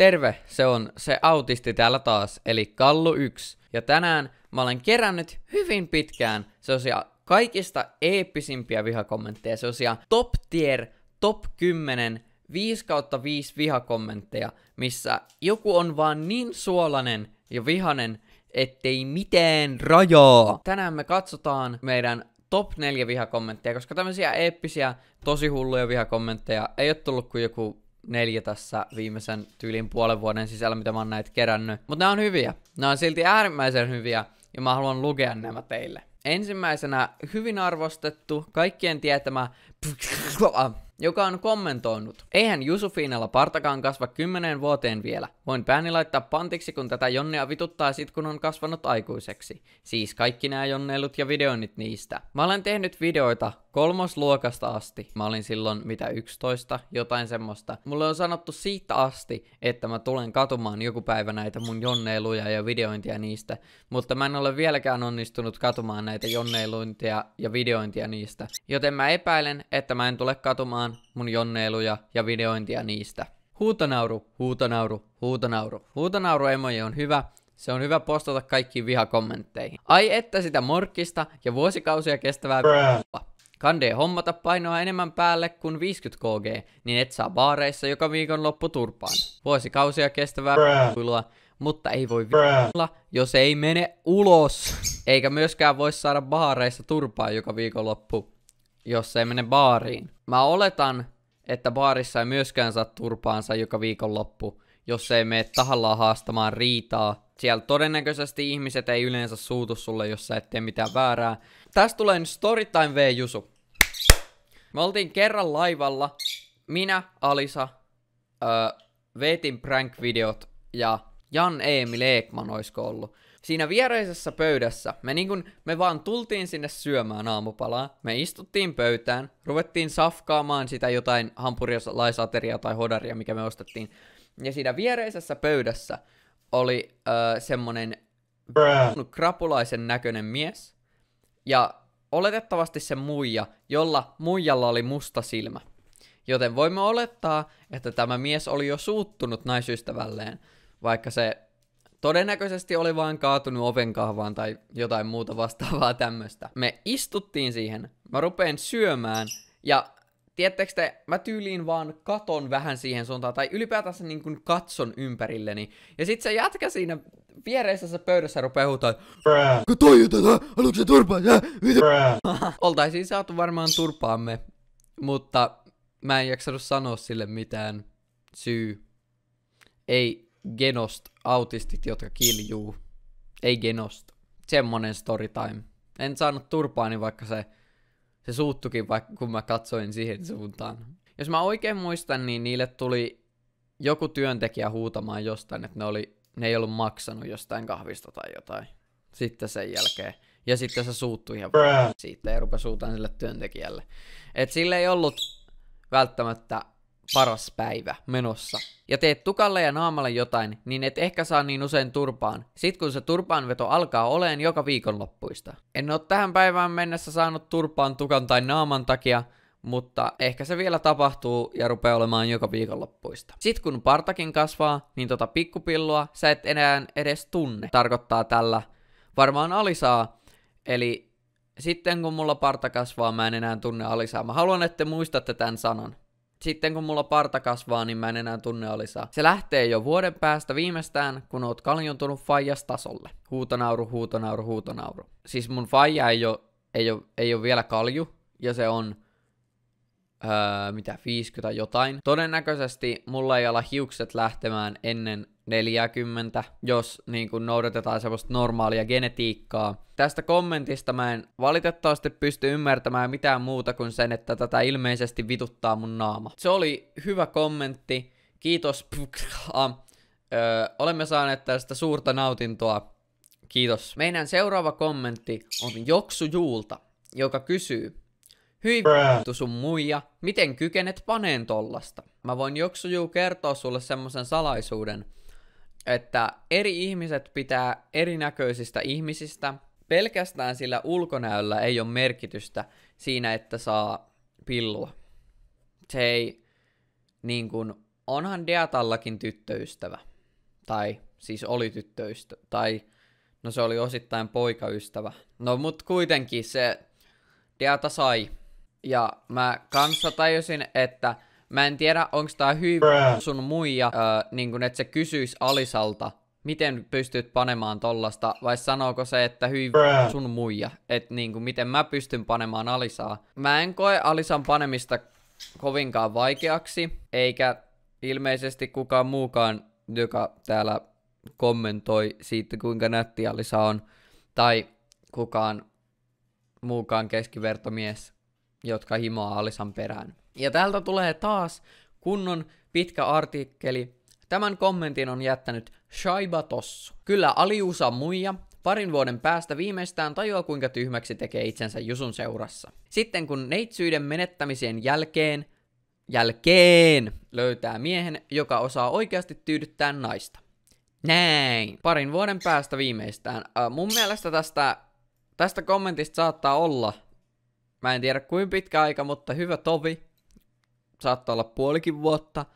Terve, se on se autisti täällä taas, eli Kallu 1. Ja tänään mä olen kerännyt hyvin pitkään sellaisia kaikista eeppisimpiä vihakommentteja, sellaisia top tier, top 10, 5 kautta 5 vihakommentteja, missä joku on vaan niin suolanen ja vihanen, ettei mitään rajaa. Tänään me katsotaan meidän top 4 vihakommentteja, koska tämmöisiä eeppisiä, tosi hulluja vihakommentteja ei ole tullut kuin joku neljä tässä viimeisen tyylin puolen vuoden sisällä, mitä mä oon näitä kerännyt. Mutta nämä on hyviä. Nämä on silti äärimmäisen hyviä ja mä haluan lukea nämä teille. Ensimmäisenä hyvin arvostettu, kaikkien tietämä, joka on kommentoinut. Eihän Jusufiinalla partakaan kasva kymmenen vuoteen vielä. Voin pääni laittaa pantiksi, kun tätä jonnea vituttaa sit, kun on kasvanut aikuiseksi. Siis kaikki nämä jonneilut ja videoinnit niistä. Mä olen tehnyt videoita kolmosluokasta asti, mä olin silloin mitä 11, jotain semmoista, mulle on sanottu siitä asti, että mä tulen katumaan joku päivä näitä mun jonneiluja ja videointia niistä, mutta mä en ole vieläkään onnistunut katumaan näitä jonneiluintia ja videointia niistä, joten mä epäilen, että mä en tule katumaan mun jonneiluja ja videointia niistä. Huutonauru, huutonauru, huutonauru. Huutonauru emoji on hyvä, se on hyvä postata kaikkiin vihakommentteihin. Ai että sitä morkkista ja vuosikausia kestävää Kande hommata painoa enemmän päälle kuin 50 kg, niin et saa baareissa joka viikon loppu turpaan. Vuosikausia kestävää kuilua, mutta ei voi viikolla, jos ei mene ulos. Eikä myöskään voi saada baareissa turpaa joka loppu, jos ei mene baariin. Mä oletan, että baarissa ei myöskään saa turpaansa joka loppu jos ei mene tahallaan haastamaan riitaa. Siellä todennäköisesti ihmiset ei yleensä suutu sulle, jos sä et tee mitään väärää. Tästä tulee nyt Storytime V. Jusu. Me oltiin kerran laivalla, minä, Alisa, öö, vetin prank-videot ja Jan Eemil Eekman oisko ollut siinä viereisessä pöydässä, me, niin kun, me vaan tultiin sinne syömään aamupalaa, me istuttiin pöytään, ruvettiin safkaamaan sitä jotain hampurilaisateriaa tai hodaria, mikä me ostettiin. Ja siinä viereisessä pöydässä oli öö, semmonen krapulaisen näköinen mies, ja oletettavasti se muija, jolla muijalla oli musta silmä. Joten voimme olettaa, että tämä mies oli jo suuttunut naisystävälleen, vaikka se Todennäköisesti oli vaan kaatunut ovenkahvaan tai jotain muuta vastaavaa tämmöstä. Me istuttiin siihen, mä rupeen syömään ja tiettekö te, mä tyyliin vaan katon vähän siihen suuntaan, tai ylipäätänsä niin kuin katson ympärilleni. Ja sit se jätkä siinä viereisessä pöydässä rupeaa huutaa, toi tätä, haluatko se turpaa, jää, mitä? Oltaisiin saatu varmaan turpaamme, mutta mä en jaksanut sanoa sille mitään syy. Ei genost autistit, jotka kiljuu. Ei genosta. Semmonen story time. En saanut turpaani, vaikka se, se suuttukin, vaikka, kun mä katsoin siihen suuntaan. Jos mä oikein muistan, niin niille tuli joku työntekijä huutamaan jostain, että ne, oli, ne ei ollut maksanut jostain kahvista tai jotain. Sitten sen jälkeen. Ja sitten se suuttui ihan siitä ja rupesi sille työntekijälle. Et sille ei ollut välttämättä paras päivä menossa ja teet tukalle ja naamalle jotain, niin et ehkä saa niin usein turpaan, sit kun se turpaanveto alkaa oleen joka viikonloppuista. En oo tähän päivään mennessä saanut turpaan tukan tai naaman takia, mutta ehkä se vielä tapahtuu ja rupeaa olemaan joka viikonloppuista. Sit kun partakin kasvaa, niin tota pikkupillua sä et enää edes tunne. Tarkoittaa tällä varmaan alisaa, eli sitten kun mulla parta kasvaa, mä en enää tunne alisaa. Mä haluan, että te muistatte tämän sanan sitten kun mulla parta kasvaa, niin mä en enää tunne Alisaa. Se lähtee jo vuoden päästä viimeistään, kun oot kaljontunut faijas tasolle. Huutonauru, huutonauru, huutonauru. Siis mun faija ei ole ei ole, ei ole vielä kalju, ja se on öö, mitä 50 jotain. Todennäköisesti mulla ei ala hiukset lähtemään ennen 40, jos niin kuin noudatetaan semmoista normaalia genetiikkaa. Tästä kommentista mä en valitettavasti pysty ymmärtämään mitään muuta kuin sen, että tätä ilmeisesti vituttaa mun naama. Se oli hyvä kommentti. Kiitos. Öö, olemme saaneet tästä suurta nautintoa. Kiitos. Meidän seuraava kommentti on Joksu Juulta, joka kysyy, Hyi vittu sun muija, miten kykenet paneen tollasta? Mä voin joksujuu kertoa sulle semmosen salaisuuden, että eri ihmiset pitää erinäköisistä ihmisistä. Pelkästään sillä ulkonäöllä ei ole merkitystä siinä, että saa pillua. Se ei, niin kuin, onhan Deatallakin tyttöystävä. Tai siis oli tyttöystävä tai no se oli osittain poikaystävä. No mut kuitenkin se Deata sai. Ja mä kanssa tajusin, että Mä en tiedä, onko tää hyvä sun muija, öö, niin kun, että se kysyis Alisalta, miten pystyt panemaan tollasta, vai sanooko se, että hyvä sun muija, että niinku, miten mä pystyn panemaan Alisaa. Mä en koe Alisan panemista kovinkaan vaikeaksi, eikä ilmeisesti kukaan muukaan, joka täällä kommentoi siitä, kuinka nätti Alisa on, tai kukaan muukaan keskivertomies, jotka himoaa Alisan perään. Ja täältä tulee taas kunnon pitkä artikkeli. Tämän kommentin on jättänyt Shaiba Tossu. Kyllä Aliusa muija parin vuoden päästä viimeistään tajua kuinka tyhmäksi tekee itsensä Jusun seurassa. Sitten kun neitsyyden menettämisen jälkeen, jälkeen löytää miehen, joka osaa oikeasti tyydyttää naista. Näin. Parin vuoden päästä viimeistään. Äh, mun mielestä tästä, tästä kommentista saattaa olla, mä en tiedä kuinka pitkä aika, mutta hyvä tovi saattaa olla puolikin vuotta.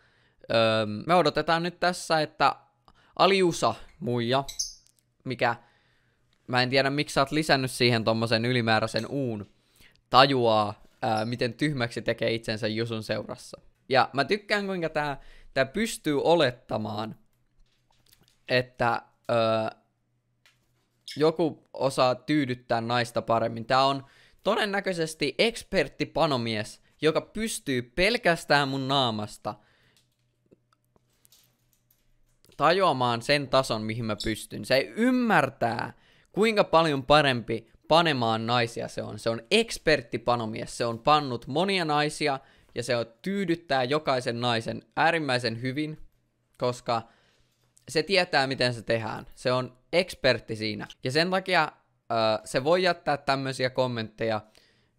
Öö, me odotetaan nyt tässä, että Aliusa muija, mikä mä en tiedä miksi sä oot lisännyt siihen tommosen ylimääräisen uun, tajuaa, öö, miten tyhmäksi tekee itsensä Jusun seurassa. Ja mä tykkään, kuinka tää, tää pystyy olettamaan, että öö, joku osaa tyydyttää naista paremmin. Tää on todennäköisesti ekspertti panomies joka pystyy pelkästään mun naamasta tajoamaan sen tason, mihin mä pystyn. Se ymmärtää, kuinka paljon parempi panemaan naisia se on. Se on eksperttipanomies, se on pannut monia naisia ja se on tyydyttää jokaisen naisen äärimmäisen hyvin, koska se tietää, miten se tehdään. Se on ekspertti siinä. Ja sen takia se voi jättää tämmöisiä kommentteja,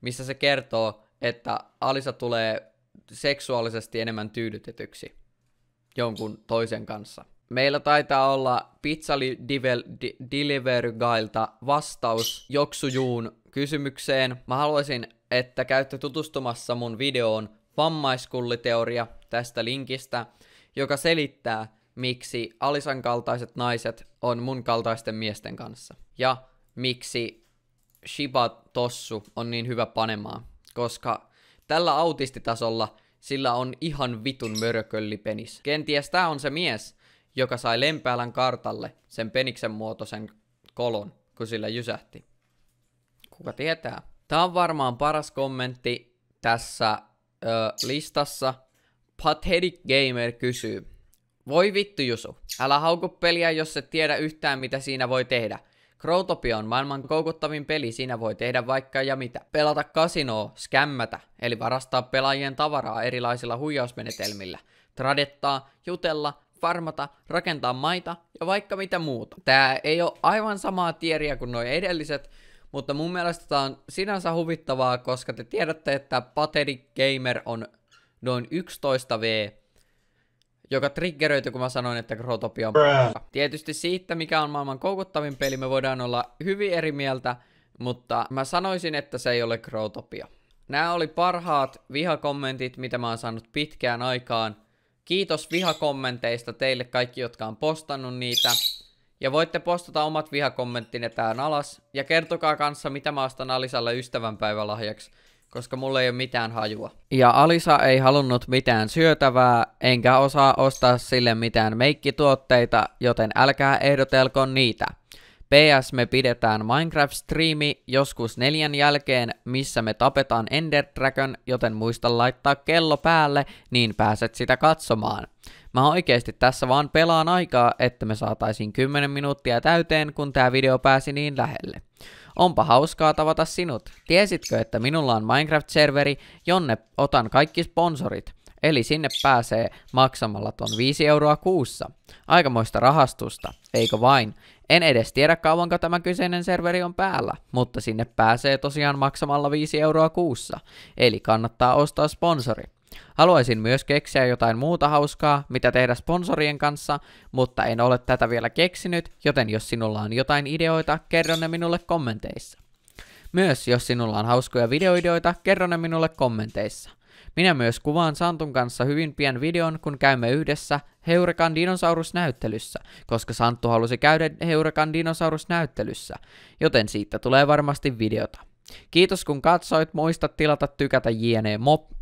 missä se kertoo, että Alisa tulee seksuaalisesti enemmän tyydytetyksi jonkun toisen kanssa. Meillä taitaa olla Pizza Delivery Guilta vastaus Joksujuun kysymykseen. Mä haluaisin, että käytte tutustumassa mun videoon vammaiskulliteoria tästä linkistä, joka selittää, miksi Alisan kaltaiset naiset on mun kaltaisten miesten kanssa. Ja miksi Shiba Tossu on niin hyvä panemaan koska tällä autistitasolla sillä on ihan vitun mörökölli penis. Kenties tää on se mies, joka sai lempäälän kartalle sen peniksen muotoisen kolon, kun sillä jysähti. Kuka tietää? Tää on varmaan paras kommentti tässä ö, listassa. Pathetic Gamer kysyy. Voi vittu Jusu, älä hauku peliä, jos et tiedä yhtään mitä siinä voi tehdä. Crowtopia on maailman koukuttavin peli, siinä voi tehdä vaikka ja mitä. Pelata kasinoa, skämmätä, eli varastaa pelaajien tavaraa erilaisilla huijausmenetelmillä. Tradettaa, jutella, farmata, rakentaa maita ja vaikka mitä muuta. Tää ei ole aivan samaa tieriä kuin noin edelliset, mutta mun mielestä tää on sinänsä huvittavaa, koska te tiedätte, että Pathetic Gamer on noin 11V, joka triggeröity, kun mä sanoin, että Grotopia on paska. Tietysti siitä, mikä on maailman koukuttavin peli, me voidaan olla hyvin eri mieltä, mutta mä sanoisin, että se ei ole Grotopia. Nämä oli parhaat vihakommentit, mitä mä oon saanut pitkään aikaan. Kiitos vihakommenteista teille kaikki, jotka on postannut niitä. Ja voitte postata omat vihakommenttinne tähän alas. Ja kertokaa kanssa, mitä mä ostan Alisalle ystävänpäivälahjaksi koska mulla ei ole mitään hajua. Ja Alisa ei halunnut mitään syötävää, enkä osaa ostaa sille mitään meikkituotteita, joten älkää ehdotelko niitä. PS me pidetään Minecraft-striimi joskus neljän jälkeen, missä me tapetaan Ender Dragon, joten muista laittaa kello päälle, niin pääset sitä katsomaan. Mä oikeesti tässä vaan pelaan aikaa, että me saataisiin 10 minuuttia täyteen, kun tää video pääsi niin lähelle. Onpa hauskaa tavata sinut. Tiesitkö, että minulla on Minecraft-serveri, jonne otan kaikki sponsorit? Eli sinne pääsee maksamalla ton 5 euroa kuussa. Aikamoista rahastusta, eikö vain? En edes tiedä kauanko tämä kyseinen serveri on päällä, mutta sinne pääsee tosiaan maksamalla 5 euroa kuussa. Eli kannattaa ostaa sponsori. Haluaisin myös keksiä jotain muuta hauskaa, mitä tehdä sponsorien kanssa, mutta en ole tätä vielä keksinyt, joten jos sinulla on jotain ideoita, kerro ne minulle kommenteissa. Myös jos sinulla on hauskoja videoideoita, kerro ne minulle kommenteissa. Minä myös kuvaan Santun kanssa hyvin pian videon, kun käymme yhdessä Heurekan dinosaurusnäyttelyssä, koska Santtu halusi käydä Heurekan dinosaurusnäyttelyssä, joten siitä tulee varmasti videota. Kiitos kun katsoit, muista tilata tykätä jne. Mop,